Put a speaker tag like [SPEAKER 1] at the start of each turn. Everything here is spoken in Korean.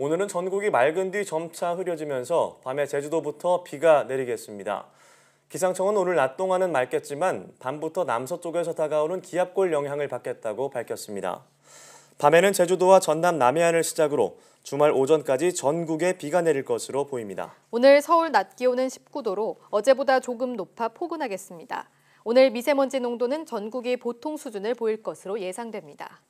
[SPEAKER 1] 오늘은 전국이 맑은 뒤 점차 흐려지면서 밤에 제주도부터 비가 내리겠습니다. 기상청은 오늘 낮 동안은 맑겠지만 밤부터 남서쪽에서 다가오는 기압골 영향을 받겠다고 밝혔습니다. 밤에는 제주도와 전남 남해안을 시작으로 주말 오전까지 전국에 비가 내릴 것으로 보입니다.
[SPEAKER 2] 오늘 서울 낮 기온은 19도로 어제보다 조금 높아 포근하겠습니다. 오늘 미세먼지 농도는 전국이 보통 수준을 보일 것으로 예상됩니다.